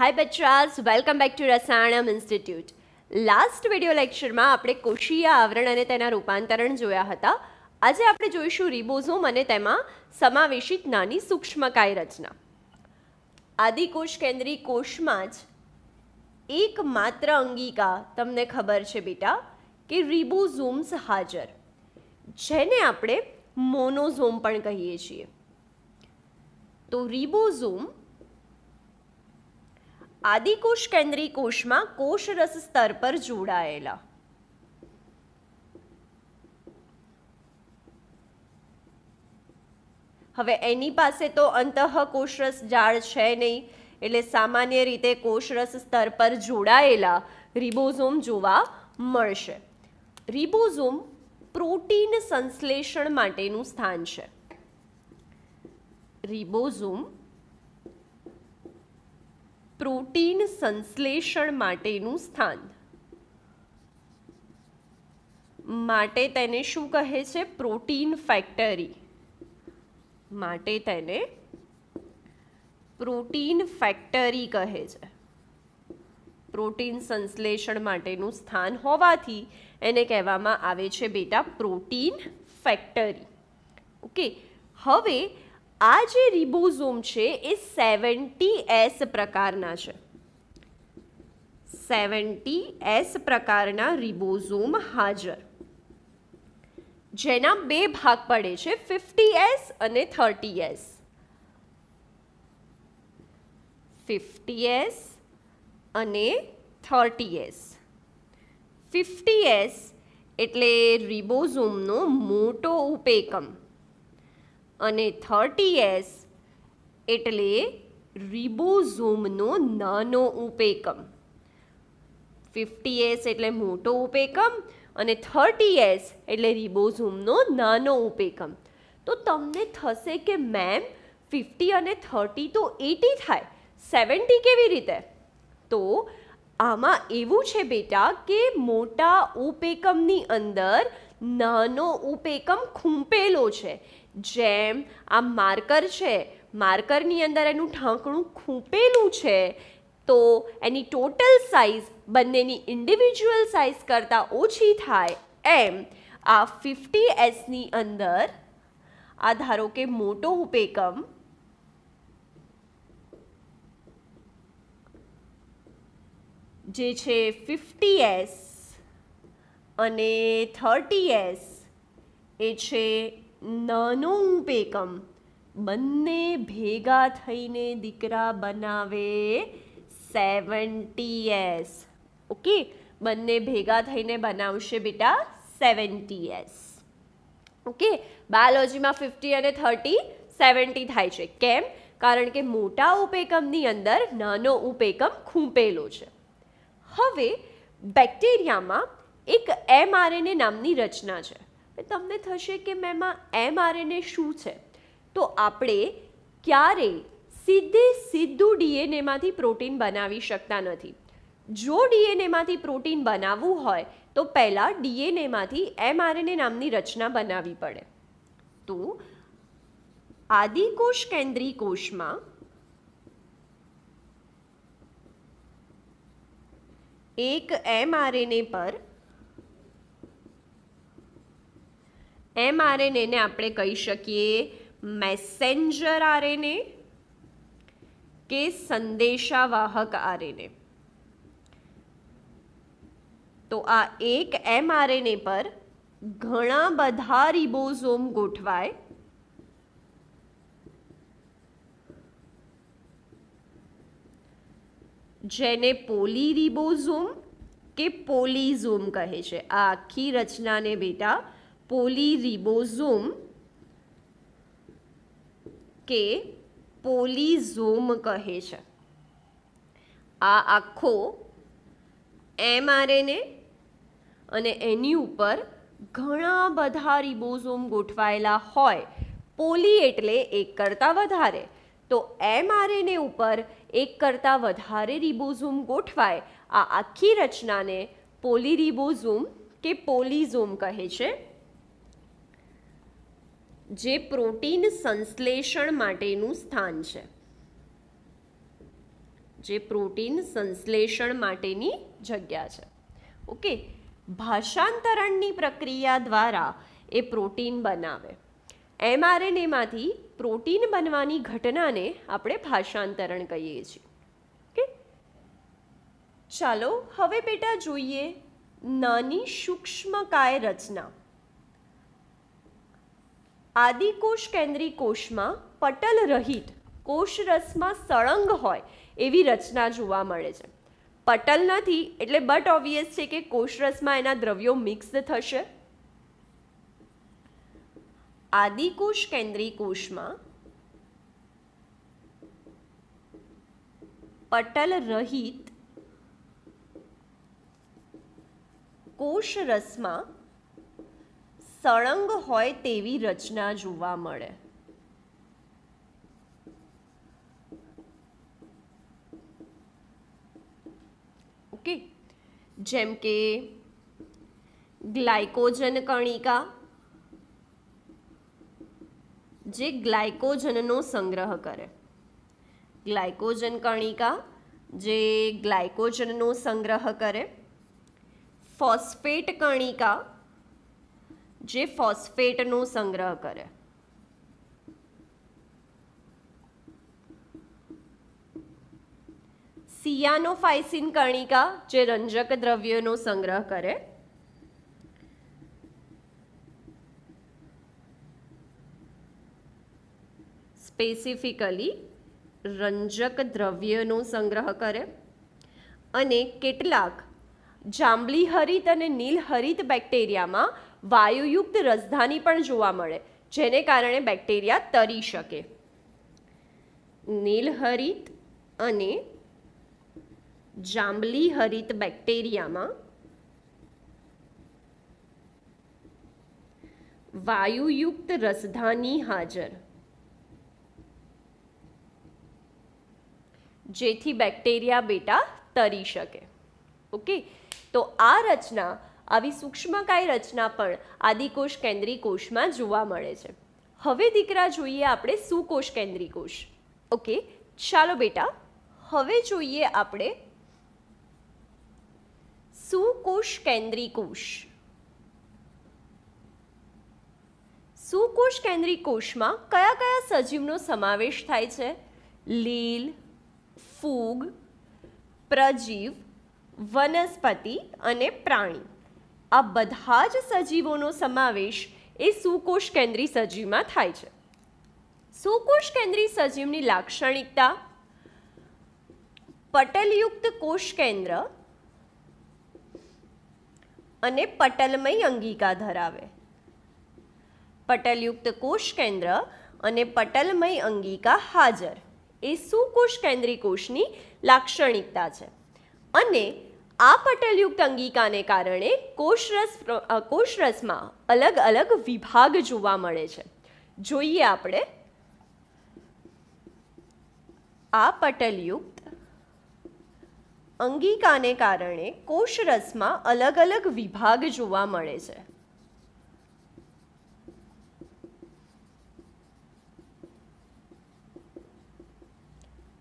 હાય બચ્ચાસ welcome back to Rasayanam institute last video લેક્ચરમાં આપણે કોષીય આવરણ અને તેના રૂપાંતરણ જોયા હતા આજે આપણે જોઈશું રિબોઝોમ અને તેમાં સમાવેશિત નાની સૂક્ષ્મકાય રચના આદિકોષ કેન્દ્રી કોષમાં જ એકમાત્ર અંગિકા તમને ખબર છે બેટા કે રિબોઝોમ્સ હાજર જેને આપણે મોનોઝોમ પણ કહીએ છીએ તો રિબોઝોમ આદિકોષ કેન્દ્રી કોષમાં કોષરસ સ્તર પર જોડાયેલા હવે એની પાસે તો અંતઃ કોષરસ જાળ છે નહીં એટલે સામાન્ય રીતે કોષરસ સ્તર પર જોડાયેલા રિબોઝોમ જોવા મળશે રિબોઝોમ પ્રોટીન સંશ્લેષણ માટેનું સ્થાન છે રિબોઝોમ પ્રોટીન સંશ્લેષણ માટેનું સ્થાન માટે તેને શું કહે છે પ્રોટીન ફેક્ટરી માટે તેને પ્રોટીન ફેક્ટરી કહે છે પ્રોટીન સંશ્લેષણ માટેનું સ્થાન હોવાથી એને કહેવામાં આવે છે બેટા પ્રોટીન ફેક્ટરી ઓકે હવે આ જે રિબોઝોમ છે એ સેવન્ટી એસ પ્રકારના છે સેવન્ટી એસ પ્રકારના રિબોઝોમ હાજર જેના બે ભાગ પડે છે ફિફ્ટી એસ અને થર્ટી એસ ફિફ્ટી એસ અને થર્ટી એસ ફિફ્ટી એસ એટલે રિબોઝોમનો મોટો ઉપેકમ અને થર્ટી એસ એટલે રિબોઝોમનો નાનો ઉપેકમ ફિફ્ટી એસ એટલે મોટો ઉપેકમ અને થર્ટી એસ એટલે રિબોઝોમનો નાનો ઉપેકમ તો તમને થશે કે મેમ ફિફ્ટી અને થર્ટી તો એટી થાય સેવન્ટી કેવી રીતે તો આમાં એવું છે બેટા કે મોટા ઉપેકમની અંદર નાનો ઉપેકમ ખૂંપેલો છે જેમ આ માર્કર છે માર્કરની અંદર એનું ઠાંકણું ખૂંપેલું છે તો એની ટોટલ સાઇઝ બંનેની ઇન્ડિવિજ્યુઅલ સાઇઝ કરતાં ઓછી થાય એમ આ ફિફ્ટી એસની અંદર આ ધારો કે મોટો ઉપેકમ જે છે ફિફ્ટી એસ અને થર્ટી એસ એ છે નાનું પેકમ બંને ભેગા થઈને દીકરા બનાવે સેવન્ટી એસ ઓકે બંને ભેગા થઈને બનાવશે બેટા સેવન્ટી એસ ઓકે બાયોલોજીમાં ફિફ્ટી અને થર્ટી સેવન્ટી થાય છે કેમ કારણ કે મોટા ઉપેકમની અંદર નાનો ઉપેકમ ખૂંપેલો છે હવે બેક્ટેરિયામાં એક એમઆરએનએ નામની રચના છે તમને થશે કે મેમાં એમઆરએનએ શું છે તો આપણે ક્યારેય સીધે સીધું ડીએનએમાંથી પ્રોટીન બનાવી શકતા નથી જો ડીએનએમાંથી પ્રોટીન બનાવવું હોય તો પહેલાં ડીએનએમાંથી એમઆરએનએ નામની રચના બનાવવી પડે તો આદિકોષ કેન્દ્રી કોષમાં એક એમઆરએનએ પર એમઆરએનએને આપણે કહી શકીએ મેસેન્જર આરએનએ કે સંદેશાવાહક આરએનએ તો આ એક એમઆરએનએ પર ઘણા બધા રિબોઝોમ ગોઠવાય જેને પોલી રિબોઝોમ કે પોલીઝોમ કહે છે આ આખી રચનાને બેટા પોલીરિબોઝોમ કે પોલીઝોમ કહે છે આ આખો એમઆરએનએ અને એની ઉપર ઘણા બધા રિબોઝોમ ગોઠવાયેલા હોય પોલી એટલે એક કરતાં વધારે તો એમઆરએનએ ઉપર એક કરતાં વધારે રિબોઝોમ ગોઠવાય આ આખી રચનાને પોલીરિબોઝોમ કે પોલીઝોમ કહે છે જે પ્રોટીન સંશ્લેષણ માટેનું સ્થાન છે જે પ્રોટીન સંશ્લેષણ માટેની જગ્યા છે ઓકે ભાષાંતરણની પ્રક્રિયા દ્વારા એ પ્રોટીન બનાવે એમઆરએનએમાંથી પ્રોટીન બનવાની ઘટનાને આપણે ભાષાંતરણ કહીએ છીએ ઓકે ચાલો હવે બેટા જોઈએ નાની સૂક્ષ્મકાય રચના આદિકોષ કેન્દ્રી કોષમાં પટલ રહિત કોષરસમાં સળંગ હોય એવી રચના જોવા મળે છે પટલ નથી એટલે બટ ઓબ્વિયસ છે કે કોષરસમાં એના દ્રવ્યો મિક્સ થશે આદિકોષ કેન્દ્રી કોષમાં પટલ રહિત કોષરસમાં સળંગ હોય તેવી રચના જોવા મળે ઓકે જેમ કે ગ્લાયકોજન કણિકા જે ગ્લાયકોજનનો સંગ્રહ કરે ગ્લાયકોજન કણિકા જે ગ્લાયકોજનનો સંગ્રહ કરે ફોસ્ફેટ કણિકા જે ફોસ્ફેટનો સંગ્રહ કરે સિયાનોફાઇસિન કણિકા જે રંજક દ્રવ્યનો સંગ્રહ કરે સ્પેસિફિકલી રંજક દ્રવ્યનો સંગ્રહ કરે અને કેટલાક જાંબલી હરિત અને નીલ હરિત બેક્ટેરિયામાં વાયુયુક્ત રજધાની પણ જોવા મળે જેને કારણે બેક્ટેરિયા તરી શકે નીલહરિત અને જાંબલી હરિત બેક્ટેરિયામાં વાયુયુક્ત રસધાની હાજર જેથી બેક્ટેરિયા બેટા તરી શકે ઓકે તો આ રચના આવી સૂક્ષ્મકાય રચના પણ આદિકોષ કેન્દ્રી કોષમાં જોવા મળે છે હવે દીકરા જોઈએ આપણે સુકોષ કેન્દ્રી કોષ ઓકે ચાલો બેટા હવે જોઈએ આપણે સુકોષ કેન્દ્રી કોષ સુકોષ કેન્દ્રી કોષમાં કયા કયા સજીવનો સમાવેશ થાય છે લીલ ફૂગ પ્રજીવ વનસ્પતિ અને પ્રાણી આ બધા જ સજીવોનો સમાવેશ એ સુકોષ કેન્દ્રી સજીવમાં થાય છે સુકોષ કેન્દ્રી સજીવની લાક્ષણિકતા પટલયુક્ત કોષ કેન્દ્ર અને પટલમય અંગિકા ધરાવે પટલયુક્ત કોષ કેન્દ્ર અને પટલમય અંગિકા હાજર એ સુકોષ કેન્દ્રી કોષની લાક્ષણિકતા છે અને આ પટલયુક્ત અંગિકાને કારણે કોષરસ કોષરસમાં અલગ અલગ વિભાગ જોવા મળે છે જોઈએ આપણે આ પટલયુક્ત અંગિકાને કારણે કોષરસમાં અલગ અલગ વિભાગ જોવા મળે છે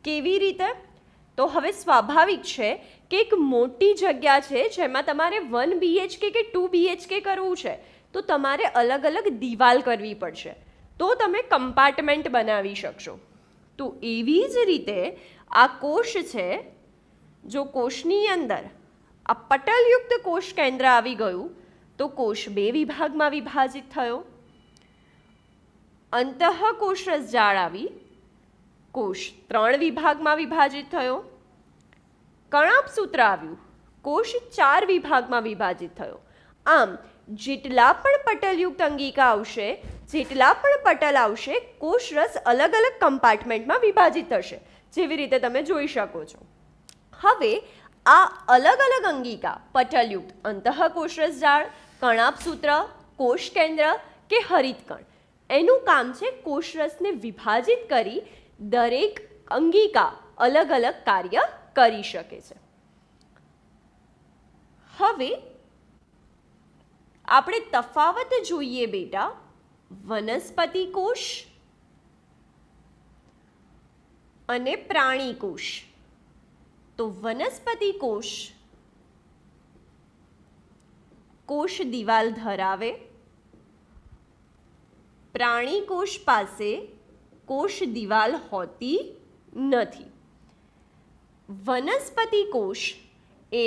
કેવી રીતે તો હવે સ્વાભાવિક છે કે એક મોટી જગ્યા છે જેમાં તમારે વન બીએચકે કે ટુ બીએચકે કરવું છે તો તમારે અલગ અલગ દિવાલ કરવી પડશે તો તમે કમ્પાર્ટમેન્ટ બનાવી શકશો તો એવી જ રીતે આ કોષ છે જો કોષની અંદર આ પટલયુક્ત કોષ કેન્દ્ર આવી ગયું તો કોષ બે વિભાગમાં વિભાજિત થયો અંતઃકોષરસ જાળ આવી કોષ ત્રણ વિભાગમાં વિભાજિત થયો કણાપ સૂત્ર આવ્યું કોષ ચાર વિભાગમાં વિભાજિત થયો આમ જેટલા પણ પટલયુક્ત અંગિકા આવશે જેટલા પણ પટલ આવશે કોષરસ અલગ અલગ કમ્પાર્ટમેન્ટમાં વિભાજિત થશે જેવી રીતે તમે જોઈ શકો છો હવે આ અલગ અલગ અંગિકા પટલયુક્ત અંતઃકોષરસ જાળ કણાપસૂત્ર કોષ કેન્દ્ર કે હરિતકણ એનું કામ છે કોષરસને વિભાજિત કરી દરેક અંગિકા અલગ અલગ કાર્ય કરી શકે છે હવે આપણે તફાવત જોઈએ બેટા વનસ્પતિ કોષ અને પ્રાણી કોષ તો વનસ્પતિ કોષ કોષ દિવાલ ધરાવે પ્રાણી કોષ પાસે કોષ દિવાલ હોતી નથી વનસ્પતિ કોષ એ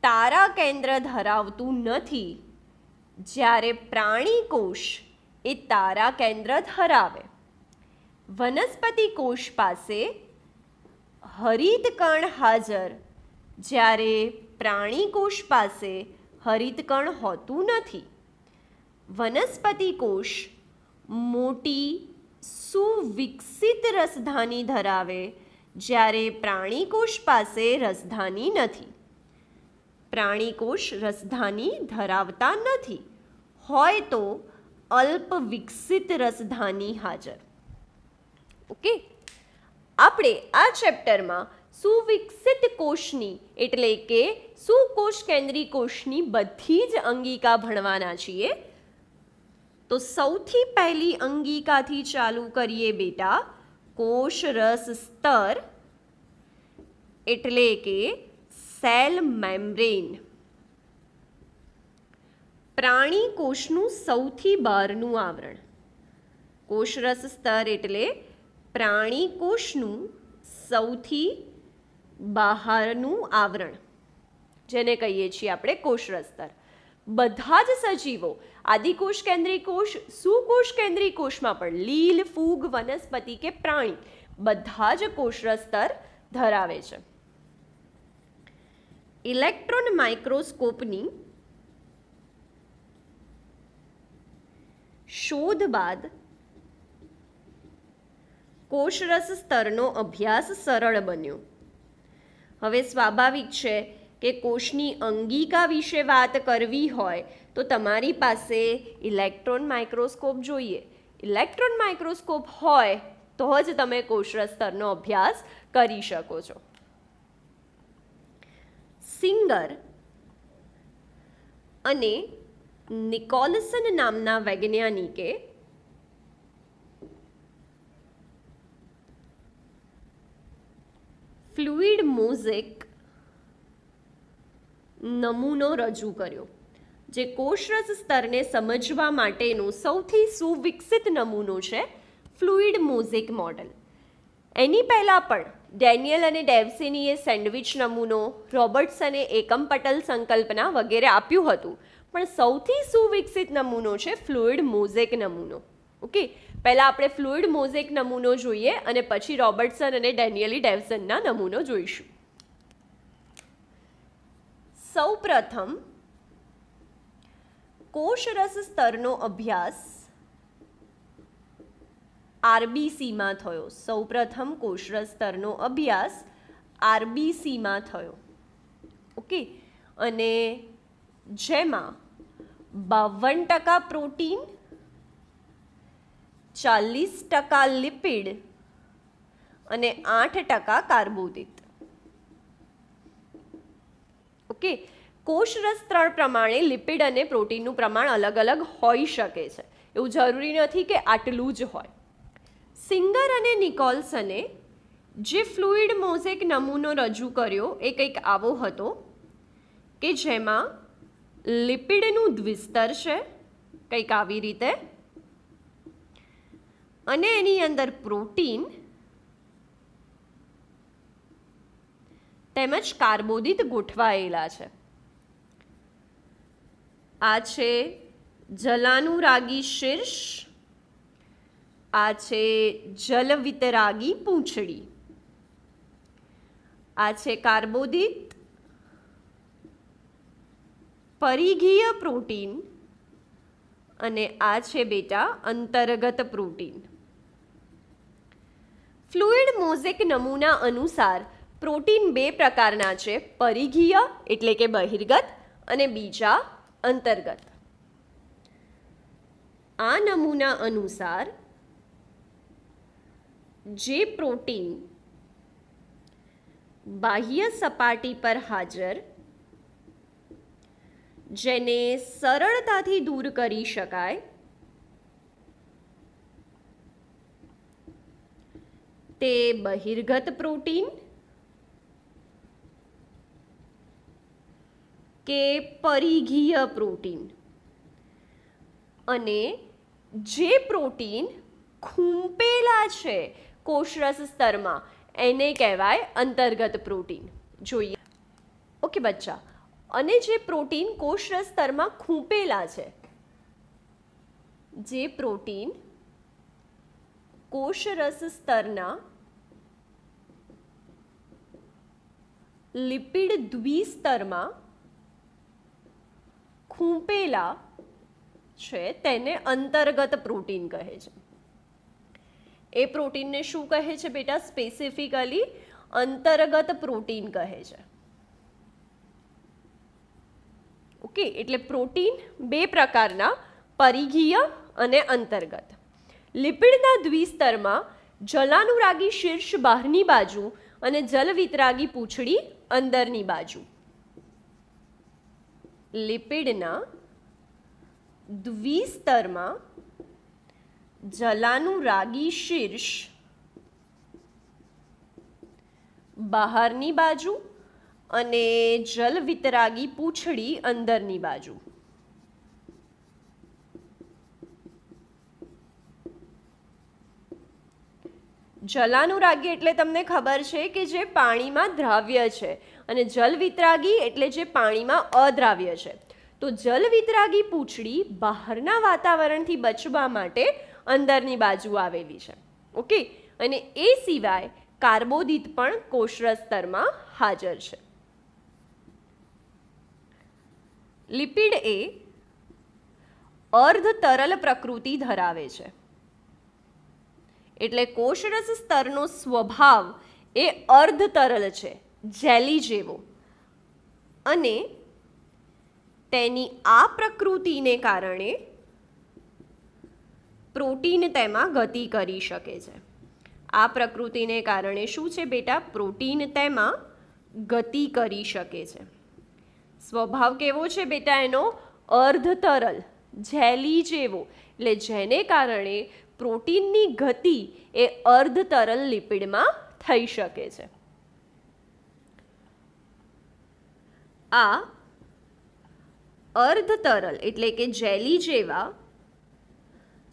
તારા કેન્દ્ર ધરાવતું નથી જ્યારે પ્રાણી કોષ એ તારા કેન્દ્ર ધરાવે વનસ્પતિ કોષ પાસે હરિતકણ હાજર જ્યારે પ્રાણી કોષ પાસે હરિતકણ હોતું નથી વનસ્પતિ કોષ મોટી સુવિકસિત રસધાની ધરાવે જ્યારે પ્રાણીકોષ પાસે રસધાની નથી પ્રાણીકોષ રસધાની ધરાવતા નથી હોય તો અલ્પ વિકસિત રસધાની હાજર ઓકે આપણે આ ચેપ્ટરમાં સુવિકસિત કોષની એટલે કે સુકોષ કેન્દ્રી કોષની બધી જ અંગિકા ભણવાના છીએ તો સૌથી પહેલી અંગિકાથી ચાલુ કરીએ બેટા કોષ રસ સ્તર એટલે કે સેલ મેમ્બ્રેન પ્રાણી કોષનું સૌથી બહારનું આવરણ કોષરસ સ્તર એટલે પ્રાણી કોષનું સૌથી બહારનું આવરણ જેને કહીએ છીએ આપણે કોષરસ સ્તર બધા જ સજીવો આદિકોષ કેન્દ્રિકોષ સુકોષ કેન્દ્રિકોષમાં પણ લીલ ફૂગ વનસ્પતિ કે પ્રાણી બધા જ કોષર સ્તર ધરાવે છે ઇલેક્ટ્રોન માઇક્રોસ્કોપની શોધ બાદ કોષરસ સ્તરનો અભ્યાસ સરળ બન્યો હવે સ્વાભાવિક છે કે કોષની અંગિકા વિશે વાત કરવી હોય તો તમારી પાસે ઇલેક્ટ્રોન માઇક્રોસ્કોપ જોઈએ ઇલેક્ટ્રોન માઇક્રોસ્કોપ હોય તો જ તમે સ્તરનો અભ્યાસ કરી શકો છો સિંગર અને નિકોલસન નામના વૈજ્ઞાનિકે ફ્લુઇડ મોઝેક નમૂનો રજૂ કર્યો જે કોષરસ સ્તરને સમજવા માટેનો સૌથી સુવિકસિત નમૂનો છે ફ્લુઇડ મોઝિક મોડલ એની પહેલાં પણ ડેનિયલ અને ડેવસિનીએ સેન્ડવિચ નમૂનો રોબર્ટ્સ અને એકમ પટલ સંકલ્પના વગેરે આપ્યું હતું પણ સૌથી સુવિકસિત નમૂનો છે ફ્લુઇડ મોઝેક નમૂનો ઓકે પહેલાં આપણે ફ્લુઇડ મોઝેક નમૂનો જોઈએ અને પછી રોબર્ટસન અને ડેનિયલી ડેવસનના નમૂનો જોઈશું સૌપ્રથમ કોષરસ સ્તરનો અભ્યાસ આરબીસીમાં થયો સૌપ્રથમ કોષરસ સ્તરનો અભ્યાસ આરબીસીમાં થયો ઓકે અને જેમાં બાવન ટકા પ્રોટીન ચાલીસ ટકા લિપિડ અને આઠ ટકા કાર્બોદિત કે કોષરસ ત્રણ પ્રમાણે લિપિડ અને પ્રોટીનનું પ્રમાણ અલગ અલગ હોઈ શકે છે એવું જરૂરી નથી કે આટલું જ હોય સિંગર અને નિકોલ્સને જે ફ્લુઇડ મોઝેક નમૂનો રજૂ કર્યો એ કંઈક આવો હતો કે જેમાં લિપિડનું દ્વિસ્તર છે કંઈક આવી રીતે અને એની અંદર પ્રોટીન તેમજ કાર્બોદિત ગોઠવાયેલા છે આ છે જલાનુરાગી શીર્ષ આ છે જલવિતરાગી પૂંછડી આ છે કાર્બોદિત પરિઘીય પ્રોટીન અને આ છે બેટા અંતર્ગત પ્રોટીન ફ્લુઇડ મોઝેક નમૂના અનુસાર પ્રોટીન બે પ્રકારના છે પરિઘીય એટલે કે બહિર્ગત અને બીજા અંતર્ગત આ નમૂના અનુસાર જે પ્રોટીન બાહ્ય સપાટી પર હાજર જેને સરળતાથી દૂર કરી શકાય તે બહિર્ગત પ્રોટીન કે પરિઘીય પ્રોટીન અને જે પ્રોટીન ખૂંપેલા છે કોષરસ સ્તરમાં એને કહેવાય અંતર્ગત પ્રોટીન જોઈએ ઓકે બચ્ચા અને જે પ્રોટીન કોષરસ સ્તરમાં ખૂંપેલા છે જે પ્રોટીન કોષરસ સ્તરના લિપિડ દ્વિસ્તરમાં ખૂંપેલા છે તેને અંતર્ગત પ્રોટીન કહે છે એ પ્રોટીનને શું કહે છે બેટા સ્પેસિફિકલી અંતર્ગત પ્રોટીન કહે છે ઓકે એટલે પ્રોટીન બે પ્રકારના પરિઘીય અને અંતર્ગત લિપિડના દ્વિસ્તરમાં જલાનુરાગી શીર્ષ બહારની બાજુ અને જલવિતરાગી પૂંછડી અંદરની બાજુ લિપિડના દ્વિસ્તરમાં જલાનું રાગી શીર્ષ બહારની બાજુ અને જલ વિતરાગી પૂંછડી અંદરની બાજુ જલાનુરાગી એટલે તમને ખબર છે કે જે પાણીમાં દ્રાવ્ય છે અને જલવિતરાગી એટલે જે પાણીમાં અદ્રાવ્ય છે તો જલવિતરાગી પૂંછડી બહારના વાતાવરણથી બચવા માટે અંદરની બાજુ આવેલી છે ઓકે અને એ સિવાય કાર્બોદિત પણ કોષર સ્તરમાં હાજર છે લિપિડ એ અર્ધ તરલ પ્રકૃતિ ધરાવે છે એટલે કોષરસ સ્તરનો સ્વભાવ એ અર્ધ તરલ છે જેલી જેવો અને તેની આ પ્રકૃતિને કારણે પ્રોટીન તેમાં ગતિ કરી શકે છે આ પ્રકૃતિને કારણે શું છે બેટા પ્રોટીન તેમાં ગતિ કરી શકે છે સ્વભાવ કેવો છે બેટા એનો અર્ધ તરલ જેલી જેવો એટલે જેને કારણે પ્રોટીનની ગતિ એ અર્ધ તરલ લિપિડમાં થઈ શકે છે આ અર્ધ તરલ એટલે કે જેલી જેવા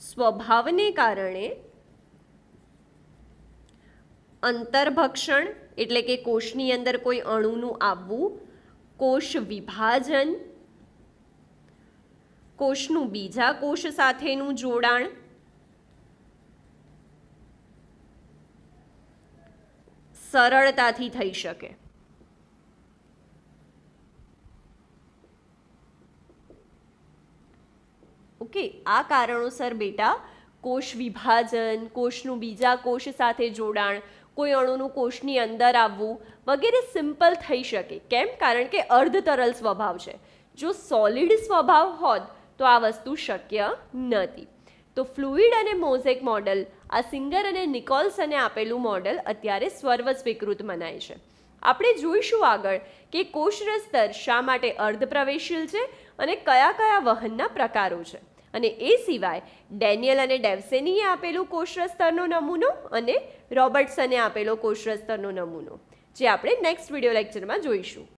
સ્વભાવને કારણે અંતરભક્ષણ એટલે કે કોષની અંદર કોઈ અણુનું આવવું કોષ વિભાજન કોષનું બીજા કોષ સાથેનું જોડાણ સરળતાથી થઈ શકે ઓકે આ કારણોસર બેટા કોષ વિભાજન કોષનું બીજા કોષ સાથે જોડાણ કોઈ અણુનું કોષની અંદર આવવું વગેરે સિમ્પલ થઈ શકે કેમ કારણ કે અર્ધ તરલ સ્વભાવ છે જો સોલિડ સ્વભાવ હોત તો આ વસ્તુ શક્ય નથી તો ફ્લુઇડ અને મોઝેક મોડલ આ સિંગર અને નિકોલ્સને આપેલું મોડલ અત્યારે સ્વર્વ સ્વીકૃત મનાય છે આપણે જોઈશું આગળ કે કોષરસ સ્તર શા માટે અર્ધ પ્રવેશીલ છે અને કયા કયા વહનના પ્રકારો છે અને એ સિવાય ડેનિયલ અને ડેવસેનીએ આપેલું કોષરસ સ્તરનો નમૂનો અને રોબર્ટસને આપેલો કોષરસ સ્તરનો નમૂનો જે આપણે નેક્સ્ટ વિડિયો લેક્ચરમાં જોઈશું